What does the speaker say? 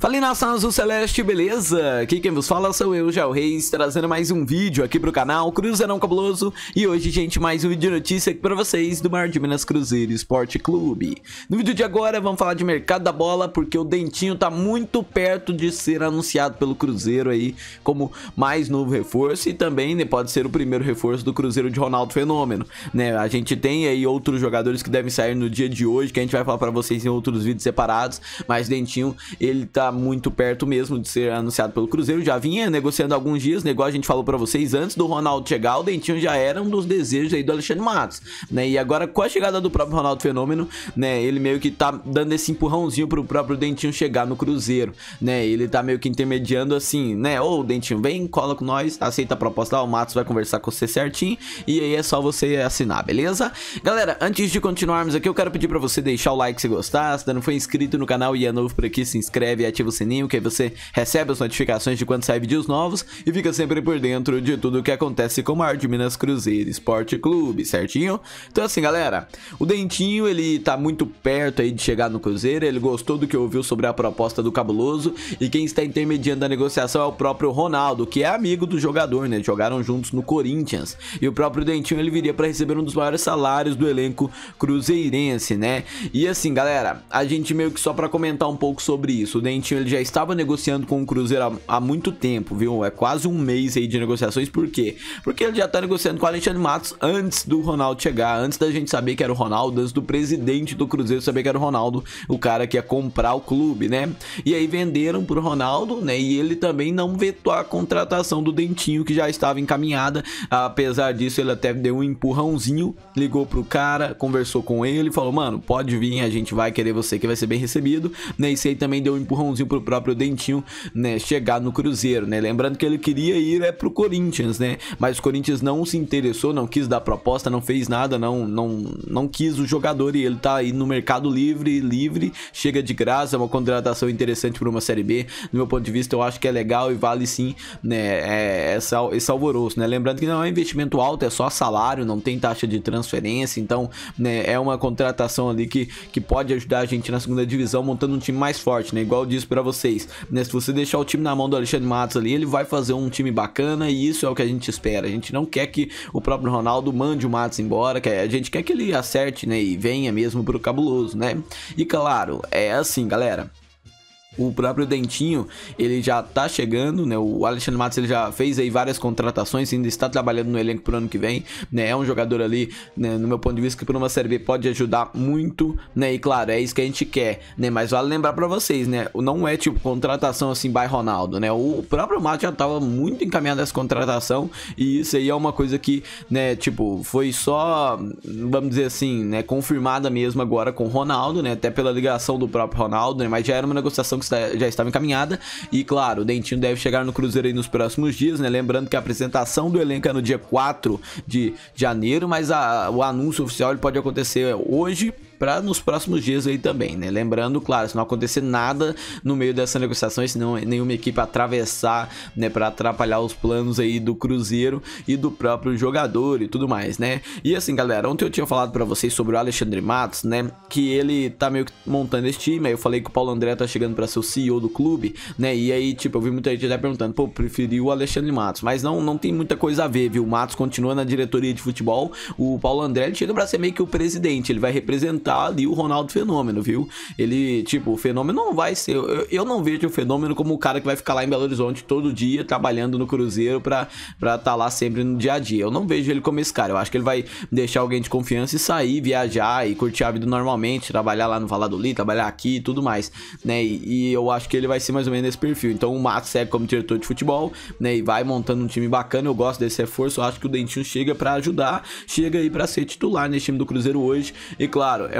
Fala nação azul celeste, beleza? Aqui quem vos fala sou eu, Gel Reis, trazendo mais um vídeo aqui pro canal Cruzeirão Cabuloso E hoje, gente, mais um vídeo de notícia aqui pra vocês do Mar de Minas Cruzeiro Esporte Clube No vídeo de agora vamos falar de mercado da bola Porque o Dentinho tá muito perto de ser anunciado pelo Cruzeiro aí Como mais novo reforço e também né, pode ser o primeiro reforço do Cruzeiro de Ronaldo Fenômeno né? A gente tem aí outros jogadores que devem sair no dia de hoje Que a gente vai falar pra vocês em outros vídeos separados Mas Dentinho, ele tá Tá muito perto mesmo de ser anunciado pelo Cruzeiro. Já vinha negociando alguns dias, negócio a gente falou para vocês antes do Ronaldo chegar, o Dentinho já era um dos desejos aí do Alexandre Matos, né? E agora com a chegada do próprio Ronaldo Fenômeno, né, ele meio que tá dando esse empurrãozinho pro próprio Dentinho chegar no Cruzeiro, né? Ele tá meio que intermediando assim, né? Ô, Dentinho, vem, cola com nós, aceita a proposta lá, o Matos vai conversar com você certinho e aí é só você assinar, beleza? Galera, antes de continuarmos aqui, eu quero pedir para você deixar o like se gostar, se não for inscrito no canal e é novo por aqui, se inscreve e ativa ativa o sininho que aí você recebe as notificações de quando sai vídeos novos e fica sempre por dentro de tudo o que acontece com o Mar de Minas Cruzeiro Esporte Clube, certinho? Então assim galera, o Dentinho ele tá muito perto aí de chegar no Cruzeiro, ele gostou do que ouviu sobre a proposta do Cabuloso e quem está intermediando a negociação é o próprio Ronaldo, que é amigo do jogador, né? Jogaram juntos no Corinthians e o próprio Dentinho ele viria para receber um dos maiores salários do elenco cruzeirense, né? E assim galera, a gente meio que só para comentar um pouco sobre isso, o Dentinho Coutinho ele já estava negociando com o Cruzeiro há, há, muito tempo, viu? É quase um mês aí de negociações, por quê? Porque ele já está negociando com o Alexandre Matos antes do Ronaldo chegar, antes da gente saber que era o Ronaldo, antes do presidente do Cruzeiro saber que era o Ronaldo, o cara que ia comprar o clube, né? E aí venderam para o Ronaldo, né? E ele também não vetou a contratação do Dentinho, que já estava encaminhada. Apesar disso, ele até deu um empurrãozinho, ligou pro cara, conversou com ele, falou: mano, pode vir, a gente vai querer você que vai ser bem recebido, né? E aí também deu um empurrão Joãozinho, pro próprio Dentinho, né, chegar no Cruzeiro, né? Lembrando que ele queria ir é pro Corinthians, né? Mas o Corinthians não se interessou, não quis dar proposta, não fez nada, não não não quis o jogador e ele tá aí no mercado livre, livre, chega de graça, é uma contratação interessante para uma série B. Do meu ponto de vista, eu acho que é legal e vale sim, né, é, sal, esse alvoroço, né? Lembrando que não é investimento alto, é só salário, não tem taxa de transferência, então, né, é uma contratação ali que, que pode ajudar a gente na segunda divisão montando um time mais forte, né? Igual disse disso para vocês. Né? Se você deixar o time na mão do Alexandre Matos ali, ele vai fazer um time bacana e isso é o que a gente espera. A gente não quer que o próprio Ronaldo mande o Matos embora, a gente quer que ele acerte, né, e venha mesmo pro cabuloso, né? E claro, é assim, galera, o próprio Dentinho, ele já tá chegando, né? O Alexandre Matos ele já fez aí várias contratações, ainda está trabalhando no elenco pro ano que vem, né? É um jogador ali, né, no meu ponto de vista, que para uma Série B pode ajudar muito, né? E claro, é isso que a gente quer, né? Mas vale lembrar para vocês, né? Não é tipo contratação assim by Ronaldo, né? O próprio Matos já tava muito encaminhado essa contratação e isso aí é uma coisa que, né, tipo, foi só, vamos dizer assim, né, confirmada mesmo agora com o Ronaldo, né? Até pela ligação do próprio Ronaldo, né? Mas já era uma negociação jogos já estava encaminhada. E claro, o Dentinho deve chegar no Cruzeiro aí nos próximos dias, né? Lembrando que a apresentação do elenco é no dia 4 de janeiro, mas a, o anúncio oficial ele pode acontecer hoje para nos próximos dias aí também, né? Lembrando, claro, se não acontecer nada no meio dessa negociação, se não nenhuma equipe atravessar, né, para atrapalhar os planos aí do Cruzeiro e do próprio jogador e tudo mais, né? E assim, galera, ontem eu tinha falado para vocês sobre o Alexandre Matos, né, que ele tá meio que montando esse time, aí eu falei que o Paulo André tá chegando para ser o CEO do clube, né? E aí, tipo, eu vi muita gente até perguntando, pô, preferi o Alexandre Matos, mas não não tem muita coisa a ver, viu? O Matos continua na diretoria de futebol, o Paulo André ele chega para ser meio que o presidente, ele vai representar tá ali o Ronaldo Fenômeno, viu? Ele, tipo, o Fenômeno não vai ser. Eu, eu não vejo o Fenômeno como o cara que vai ficar lá em Belo Horizonte todo dia trabalhando no Cruzeiro pra estar tá lá sempre no dia a dia. Eu não vejo ele como esse cara. Eu acho que ele vai deixar alguém de confiança e sair, viajar e curtir a vida normalmente, trabalhar lá no Valladolid, trabalhar aqui e tudo mais, né? E, e, eu acho que ele vai ser mais ou menos esse perfil. Então o Matos segue como diretor de futebol, né? E vai montando um time bacana. Eu gosto desse reforço. Eu acho que o Dentinho chega para ajudar, chega aí para ser titular nesse time do Cruzeiro hoje. E claro, é